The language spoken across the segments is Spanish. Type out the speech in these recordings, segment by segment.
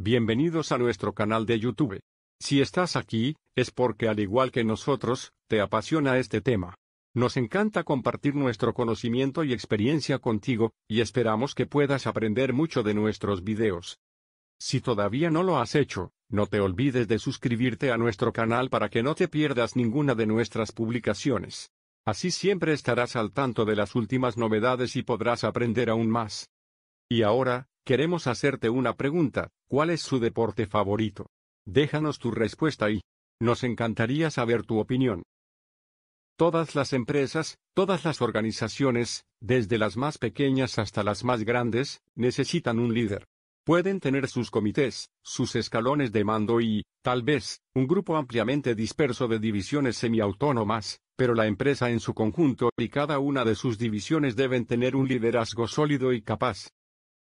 Bienvenidos a nuestro canal de YouTube. Si estás aquí, es porque al igual que nosotros, te apasiona este tema. Nos encanta compartir nuestro conocimiento y experiencia contigo, y esperamos que puedas aprender mucho de nuestros videos. Si todavía no lo has hecho, no te olvides de suscribirte a nuestro canal para que no te pierdas ninguna de nuestras publicaciones. Así siempre estarás al tanto de las últimas novedades y podrás aprender aún más. Y ahora, Queremos hacerte una pregunta, ¿cuál es su deporte favorito? Déjanos tu respuesta y nos encantaría saber tu opinión. Todas las empresas, todas las organizaciones, desde las más pequeñas hasta las más grandes, necesitan un líder. Pueden tener sus comités, sus escalones de mando y, tal vez, un grupo ampliamente disperso de divisiones semiautónomas, pero la empresa en su conjunto y cada una de sus divisiones deben tener un liderazgo sólido y capaz.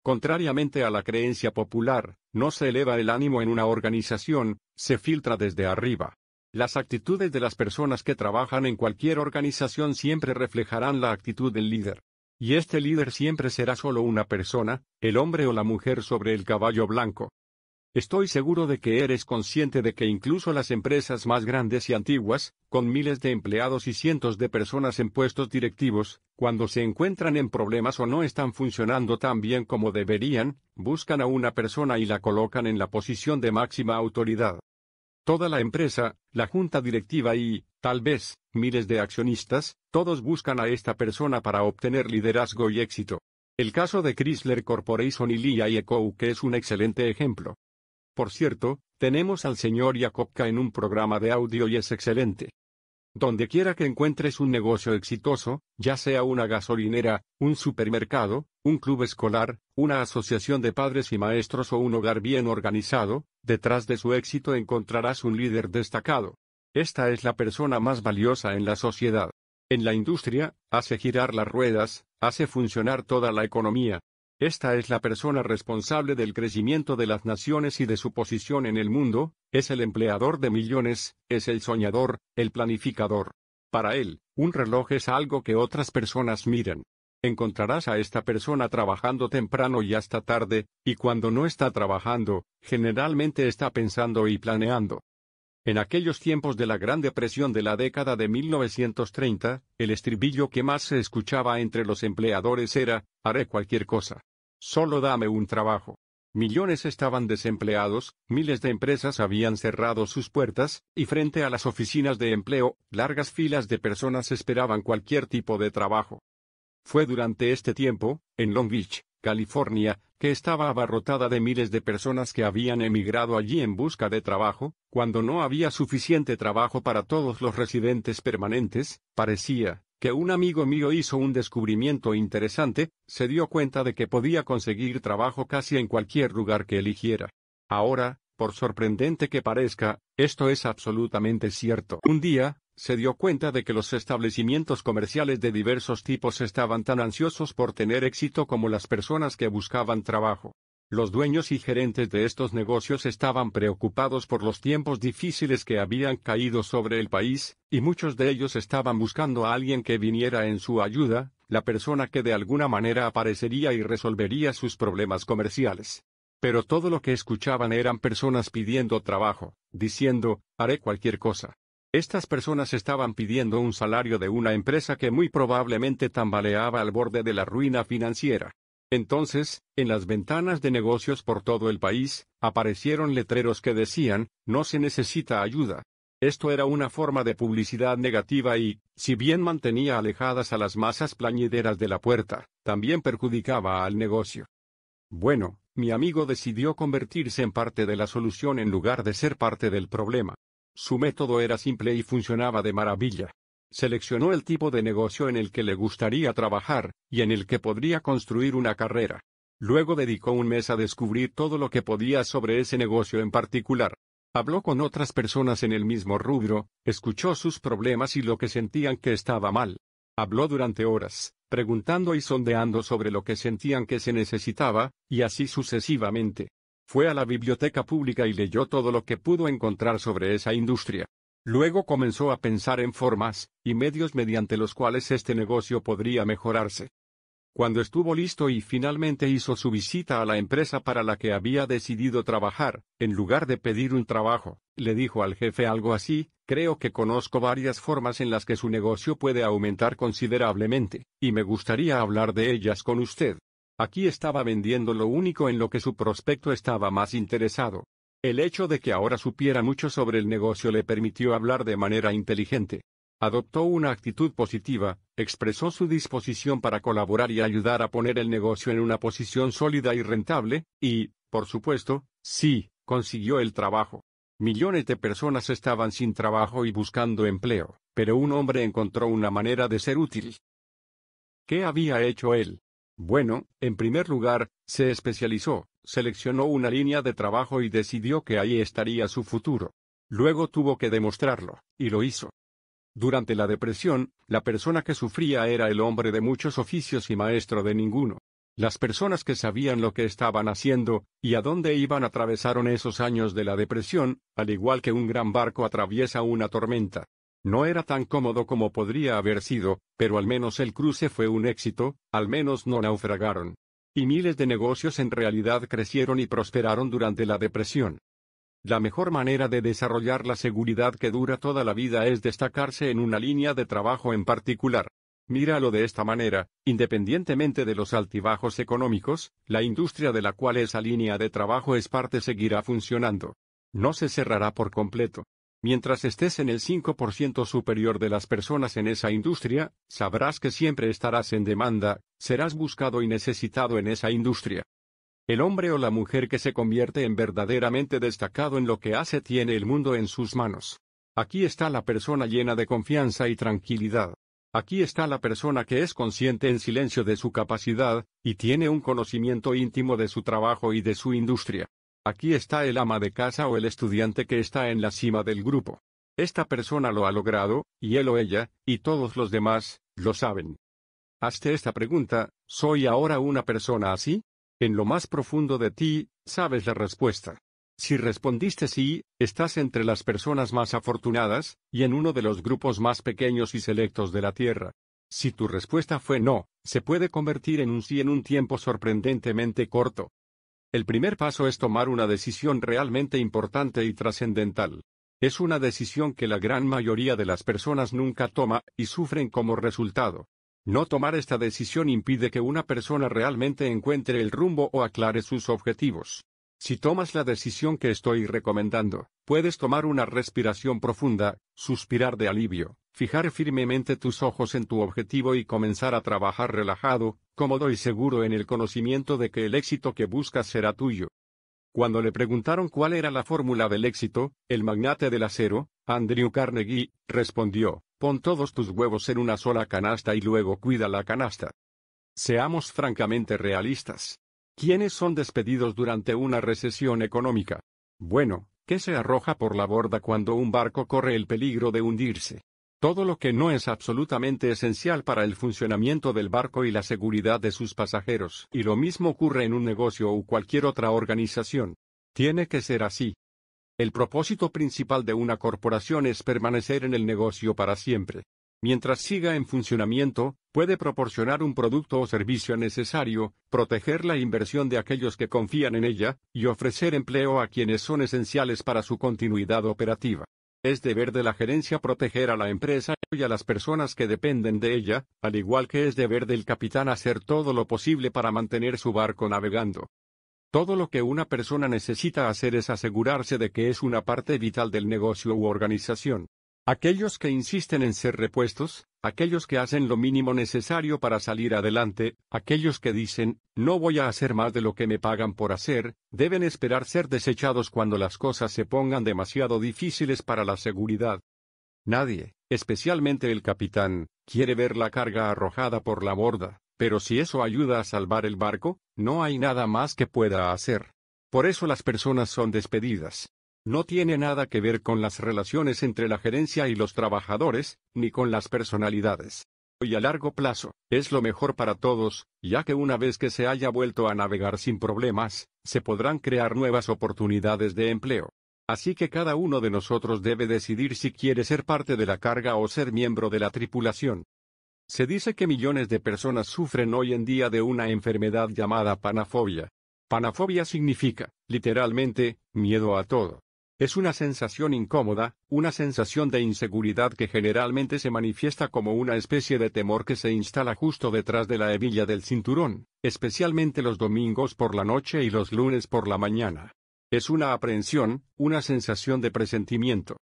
Contrariamente a la creencia popular, no se eleva el ánimo en una organización, se filtra desde arriba. Las actitudes de las personas que trabajan en cualquier organización siempre reflejarán la actitud del líder. Y este líder siempre será solo una persona, el hombre o la mujer sobre el caballo blanco. Estoy seguro de que eres consciente de que incluso las empresas más grandes y antiguas, con miles de empleados y cientos de personas en puestos directivos, cuando se encuentran en problemas o no están funcionando tan bien como deberían, buscan a una persona y la colocan en la posición de máxima autoridad. Toda la empresa, la junta directiva y, tal vez, miles de accionistas, todos buscan a esta persona para obtener liderazgo y éxito. El caso de Chrysler Corporation y Lee Iacocca que es un excelente ejemplo. Por cierto, tenemos al señor Jakobka en un programa de audio y es excelente. Donde quiera que encuentres un negocio exitoso, ya sea una gasolinera, un supermercado, un club escolar, una asociación de padres y maestros o un hogar bien organizado, detrás de su éxito encontrarás un líder destacado. Esta es la persona más valiosa en la sociedad. En la industria, hace girar las ruedas, hace funcionar toda la economía, esta es la persona responsable del crecimiento de las naciones y de su posición en el mundo, es el empleador de millones, es el soñador, el planificador. Para él, un reloj es algo que otras personas miran. Encontrarás a esta persona trabajando temprano y hasta tarde, y cuando no está trabajando, generalmente está pensando y planeando. En aquellos tiempos de la Gran Depresión de la década de 1930, el estribillo que más se escuchaba entre los empleadores era, haré cualquier cosa. Solo dame un trabajo. Millones estaban desempleados, miles de empresas habían cerrado sus puertas, y frente a las oficinas de empleo, largas filas de personas esperaban cualquier tipo de trabajo. Fue durante este tiempo, en Long Beach, California, que estaba abarrotada de miles de personas que habían emigrado allí en busca de trabajo, cuando no había suficiente trabajo para todos los residentes permanentes, parecía, que un amigo mío hizo un descubrimiento interesante, se dio cuenta de que podía conseguir trabajo casi en cualquier lugar que eligiera. Ahora, por sorprendente que parezca, esto es absolutamente cierto. Un día, se dio cuenta de que los establecimientos comerciales de diversos tipos estaban tan ansiosos por tener éxito como las personas que buscaban trabajo. Los dueños y gerentes de estos negocios estaban preocupados por los tiempos difíciles que habían caído sobre el país, y muchos de ellos estaban buscando a alguien que viniera en su ayuda, la persona que de alguna manera aparecería y resolvería sus problemas comerciales. Pero todo lo que escuchaban eran personas pidiendo trabajo, diciendo, haré cualquier cosa. Estas personas estaban pidiendo un salario de una empresa que muy probablemente tambaleaba al borde de la ruina financiera. Entonces, en las ventanas de negocios por todo el país, aparecieron letreros que decían, no se necesita ayuda. Esto era una forma de publicidad negativa y, si bien mantenía alejadas a las masas plañideras de la puerta, también perjudicaba al negocio. Bueno, mi amigo decidió convertirse en parte de la solución en lugar de ser parte del problema. Su método era simple y funcionaba de maravilla. Seleccionó el tipo de negocio en el que le gustaría trabajar, y en el que podría construir una carrera. Luego dedicó un mes a descubrir todo lo que podía sobre ese negocio en particular. Habló con otras personas en el mismo rubro, escuchó sus problemas y lo que sentían que estaba mal. Habló durante horas, preguntando y sondeando sobre lo que sentían que se necesitaba, y así sucesivamente. Fue a la biblioteca pública y leyó todo lo que pudo encontrar sobre esa industria. Luego comenzó a pensar en formas y medios mediante los cuales este negocio podría mejorarse. Cuando estuvo listo y finalmente hizo su visita a la empresa para la que había decidido trabajar, en lugar de pedir un trabajo, le dijo al jefe algo así, creo que conozco varias formas en las que su negocio puede aumentar considerablemente, y me gustaría hablar de ellas con usted. Aquí estaba vendiendo lo único en lo que su prospecto estaba más interesado, el hecho de que ahora supiera mucho sobre el negocio le permitió hablar de manera inteligente. Adoptó una actitud positiva, expresó su disposición para colaborar y ayudar a poner el negocio en una posición sólida y rentable, y, por supuesto, sí, consiguió el trabajo. Millones de personas estaban sin trabajo y buscando empleo, pero un hombre encontró una manera de ser útil. ¿Qué había hecho él? Bueno, en primer lugar, se especializó, seleccionó una línea de trabajo y decidió que ahí estaría su futuro. Luego tuvo que demostrarlo, y lo hizo. Durante la depresión, la persona que sufría era el hombre de muchos oficios y maestro de ninguno. Las personas que sabían lo que estaban haciendo, y a dónde iban atravesaron esos años de la depresión, al igual que un gran barco atraviesa una tormenta. No era tan cómodo como podría haber sido, pero al menos el cruce fue un éxito, al menos no naufragaron y miles de negocios en realidad crecieron y prosperaron durante la depresión. La mejor manera de desarrollar la seguridad que dura toda la vida es destacarse en una línea de trabajo en particular. Míralo de esta manera, independientemente de los altibajos económicos, la industria de la cual esa línea de trabajo es parte seguirá funcionando. No se cerrará por completo. Mientras estés en el 5% superior de las personas en esa industria, sabrás que siempre estarás en demanda, serás buscado y necesitado en esa industria. El hombre o la mujer que se convierte en verdaderamente destacado en lo que hace tiene el mundo en sus manos. Aquí está la persona llena de confianza y tranquilidad. Aquí está la persona que es consciente en silencio de su capacidad, y tiene un conocimiento íntimo de su trabajo y de su industria. Aquí está el ama de casa o el estudiante que está en la cima del grupo. Esta persona lo ha logrado, y él o ella, y todos los demás, lo saben. Hazte esta pregunta, ¿soy ahora una persona así? En lo más profundo de ti, sabes la respuesta. Si respondiste sí, estás entre las personas más afortunadas, y en uno de los grupos más pequeños y selectos de la Tierra. Si tu respuesta fue no, se puede convertir en un sí en un tiempo sorprendentemente corto. El primer paso es tomar una decisión realmente importante y trascendental. Es una decisión que la gran mayoría de las personas nunca toma, y sufren como resultado. No tomar esta decisión impide que una persona realmente encuentre el rumbo o aclare sus objetivos. Si tomas la decisión que estoy recomendando, puedes tomar una respiración profunda, suspirar de alivio, fijar firmemente tus ojos en tu objetivo y comenzar a trabajar relajado, cómodo y seguro en el conocimiento de que el éxito que buscas será tuyo. Cuando le preguntaron cuál era la fórmula del éxito, el magnate del acero, Andrew Carnegie, respondió, pon todos tus huevos en una sola canasta y luego cuida la canasta. Seamos francamente realistas. ¿Quiénes son despedidos durante una recesión económica? Bueno, ¿qué se arroja por la borda cuando un barco corre el peligro de hundirse? Todo lo que no es absolutamente esencial para el funcionamiento del barco y la seguridad de sus pasajeros. Y lo mismo ocurre en un negocio o cualquier otra organización. Tiene que ser así. El propósito principal de una corporación es permanecer en el negocio para siempre. Mientras siga en funcionamiento, puede proporcionar un producto o servicio necesario, proteger la inversión de aquellos que confían en ella, y ofrecer empleo a quienes son esenciales para su continuidad operativa. Es deber de la gerencia proteger a la empresa y a las personas que dependen de ella, al igual que es deber del capitán hacer todo lo posible para mantener su barco navegando. Todo lo que una persona necesita hacer es asegurarse de que es una parte vital del negocio u organización. Aquellos que insisten en ser repuestos, aquellos que hacen lo mínimo necesario para salir adelante, aquellos que dicen, no voy a hacer más de lo que me pagan por hacer, deben esperar ser desechados cuando las cosas se pongan demasiado difíciles para la seguridad. Nadie, especialmente el capitán, quiere ver la carga arrojada por la borda, pero si eso ayuda a salvar el barco, no hay nada más que pueda hacer. Por eso las personas son despedidas, no tiene nada que ver con las relaciones entre la gerencia y los trabajadores, ni con las personalidades. Y a largo plazo, es lo mejor para todos, ya que una vez que se haya vuelto a navegar sin problemas, se podrán crear nuevas oportunidades de empleo. Así que cada uno de nosotros debe decidir si quiere ser parte de la carga o ser miembro de la tripulación. Se dice que millones de personas sufren hoy en día de una enfermedad llamada panafobia. Panafobia significa, literalmente, miedo a todo. Es una sensación incómoda, una sensación de inseguridad que generalmente se manifiesta como una especie de temor que se instala justo detrás de la hebilla del cinturón, especialmente los domingos por la noche y los lunes por la mañana. Es una aprensión, una sensación de presentimiento.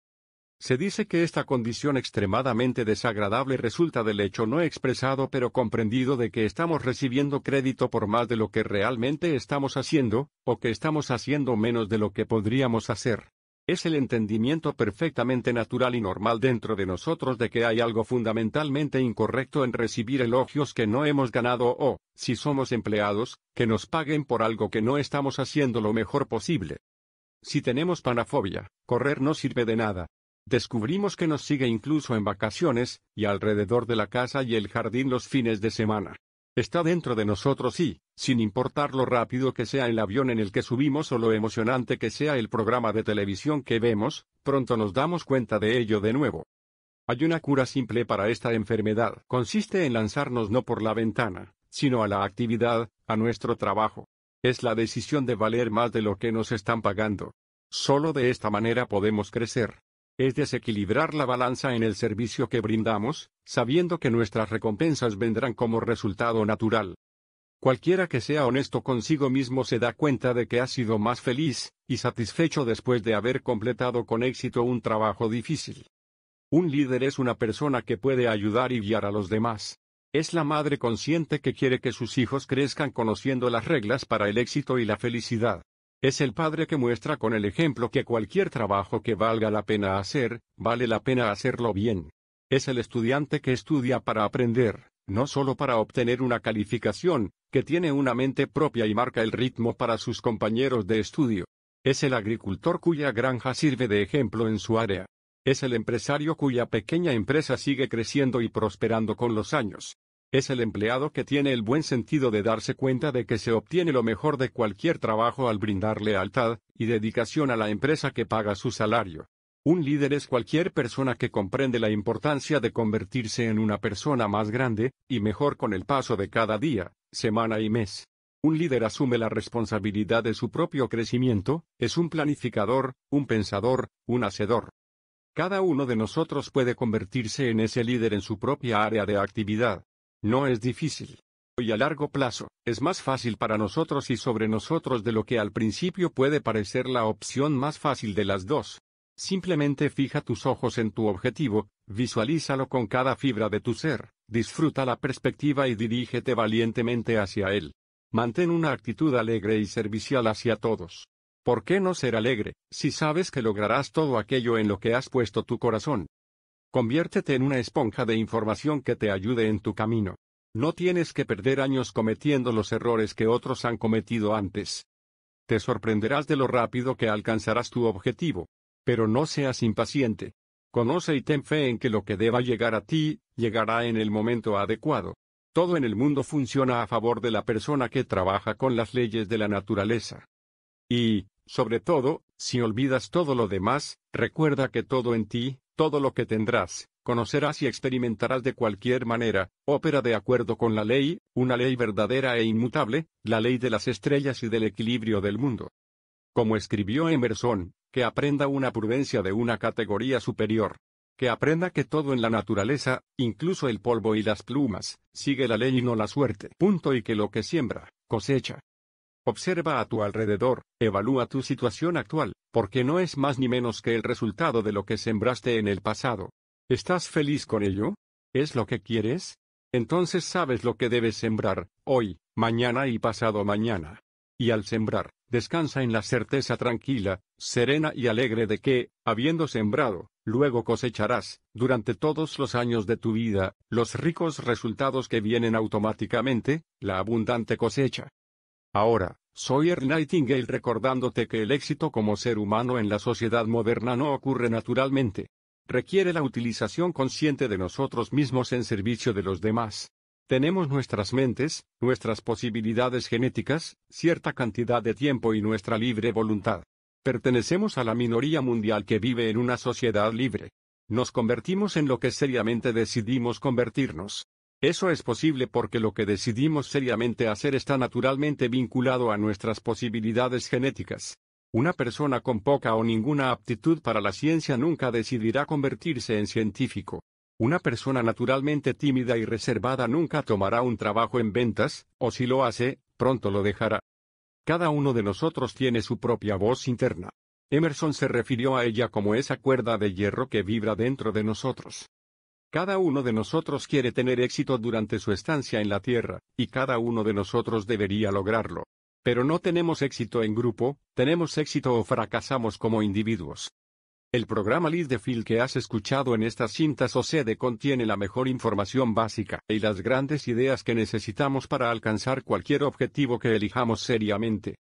Se dice que esta condición extremadamente desagradable resulta del hecho no expresado pero comprendido de que estamos recibiendo crédito por más de lo que realmente estamos haciendo, o que estamos haciendo menos de lo que podríamos hacer. Es el entendimiento perfectamente natural y normal dentro de nosotros de que hay algo fundamentalmente incorrecto en recibir elogios que no hemos ganado o, si somos empleados, que nos paguen por algo que no estamos haciendo lo mejor posible. Si tenemos panafobia, correr no sirve de nada. Descubrimos que nos sigue incluso en vacaciones, y alrededor de la casa y el jardín los fines de semana. Está dentro de nosotros y, sin importar lo rápido que sea el avión en el que subimos o lo emocionante que sea el programa de televisión que vemos, pronto nos damos cuenta de ello de nuevo. Hay una cura simple para esta enfermedad. Consiste en lanzarnos no por la ventana, sino a la actividad, a nuestro trabajo. Es la decisión de valer más de lo que nos están pagando. Solo de esta manera podemos crecer. Es desequilibrar la balanza en el servicio que brindamos, sabiendo que nuestras recompensas vendrán como resultado natural. Cualquiera que sea honesto consigo mismo se da cuenta de que ha sido más feliz y satisfecho después de haber completado con éxito un trabajo difícil. Un líder es una persona que puede ayudar y guiar a los demás. Es la madre consciente que quiere que sus hijos crezcan conociendo las reglas para el éxito y la felicidad. Es el padre que muestra con el ejemplo que cualquier trabajo que valga la pena hacer, vale la pena hacerlo bien. Es el estudiante que estudia para aprender, no solo para obtener una calificación, que tiene una mente propia y marca el ritmo para sus compañeros de estudio. Es el agricultor cuya granja sirve de ejemplo en su área. Es el empresario cuya pequeña empresa sigue creciendo y prosperando con los años. Es el empleado que tiene el buen sentido de darse cuenta de que se obtiene lo mejor de cualquier trabajo al brindar lealtad y dedicación a la empresa que paga su salario. Un líder es cualquier persona que comprende la importancia de convertirse en una persona más grande, y mejor con el paso de cada día, semana y mes. Un líder asume la responsabilidad de su propio crecimiento, es un planificador, un pensador, un hacedor. Cada uno de nosotros puede convertirse en ese líder en su propia área de actividad. No es difícil. Y a largo plazo, es más fácil para nosotros y sobre nosotros de lo que al principio puede parecer la opción más fácil de las dos. Simplemente fija tus ojos en tu objetivo, visualízalo con cada fibra de tu ser, disfruta la perspectiva y dirígete valientemente hacia él. Mantén una actitud alegre y servicial hacia todos. ¿Por qué no ser alegre, si sabes que lograrás todo aquello en lo que has puesto tu corazón? Conviértete en una esponja de información que te ayude en tu camino. No tienes que perder años cometiendo los errores que otros han cometido antes. Te sorprenderás de lo rápido que alcanzarás tu objetivo. Pero no seas impaciente. Conoce y ten fe en que lo que deba llegar a ti, llegará en el momento adecuado. Todo en el mundo funciona a favor de la persona que trabaja con las leyes de la naturaleza. Y, sobre todo, si olvidas todo lo demás, recuerda que todo en ti, todo lo que tendrás, conocerás y experimentarás de cualquier manera, opera de acuerdo con la ley, una ley verdadera e inmutable, la ley de las estrellas y del equilibrio del mundo. Como escribió Emerson, que aprenda una prudencia de una categoría superior. Que aprenda que todo en la naturaleza, incluso el polvo y las plumas, sigue la ley y no la suerte. Punto y que lo que siembra, cosecha. Observa a tu alrededor, evalúa tu situación actual, porque no es más ni menos que el resultado de lo que sembraste en el pasado. ¿Estás feliz con ello? ¿Es lo que quieres? Entonces sabes lo que debes sembrar, hoy, mañana y pasado mañana. Y al sembrar, descansa en la certeza tranquila, serena y alegre de que, habiendo sembrado, luego cosecharás, durante todos los años de tu vida, los ricos resultados que vienen automáticamente, la abundante cosecha. Ahora, Sawyer Nightingale recordándote que el éxito como ser humano en la sociedad moderna no ocurre naturalmente. Requiere la utilización consciente de nosotros mismos en servicio de los demás. Tenemos nuestras mentes, nuestras posibilidades genéticas, cierta cantidad de tiempo y nuestra libre voluntad. Pertenecemos a la minoría mundial que vive en una sociedad libre. Nos convertimos en lo que seriamente decidimos convertirnos. Eso es posible porque lo que decidimos seriamente hacer está naturalmente vinculado a nuestras posibilidades genéticas. Una persona con poca o ninguna aptitud para la ciencia nunca decidirá convertirse en científico. Una persona naturalmente tímida y reservada nunca tomará un trabajo en ventas, o si lo hace, pronto lo dejará. Cada uno de nosotros tiene su propia voz interna. Emerson se refirió a ella como esa cuerda de hierro que vibra dentro de nosotros. Cada uno de nosotros quiere tener éxito durante su estancia en la Tierra, y cada uno de nosotros debería lograrlo. Pero no tenemos éxito en grupo, tenemos éxito o fracasamos como individuos. El programa Field que has escuchado en estas cintas o sede contiene la mejor información básica y las grandes ideas que necesitamos para alcanzar cualquier objetivo que elijamos seriamente.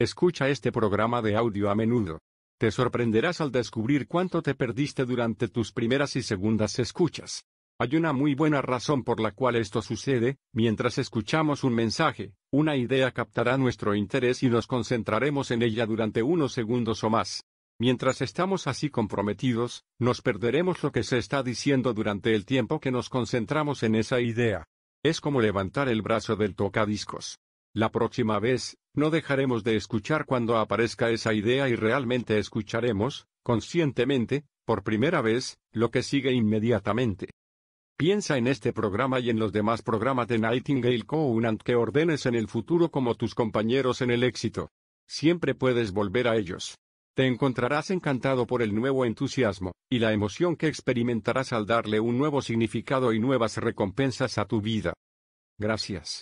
Escucha este programa de audio a menudo. Te sorprenderás al descubrir cuánto te perdiste durante tus primeras y segundas escuchas. Hay una muy buena razón por la cual esto sucede, mientras escuchamos un mensaje, una idea captará nuestro interés y nos concentraremos en ella durante unos segundos o más. Mientras estamos así comprometidos, nos perderemos lo que se está diciendo durante el tiempo que nos concentramos en esa idea. Es como levantar el brazo del tocadiscos. La próxima vez, no dejaremos de escuchar cuando aparezca esa idea y realmente escucharemos, conscientemente, por primera vez, lo que sigue inmediatamente. Piensa en este programa y en los demás programas de Nightingale Covenant que ordenes en el futuro como tus compañeros en el éxito. Siempre puedes volver a ellos. Te encontrarás encantado por el nuevo entusiasmo, y la emoción que experimentarás al darle un nuevo significado y nuevas recompensas a tu vida. Gracias.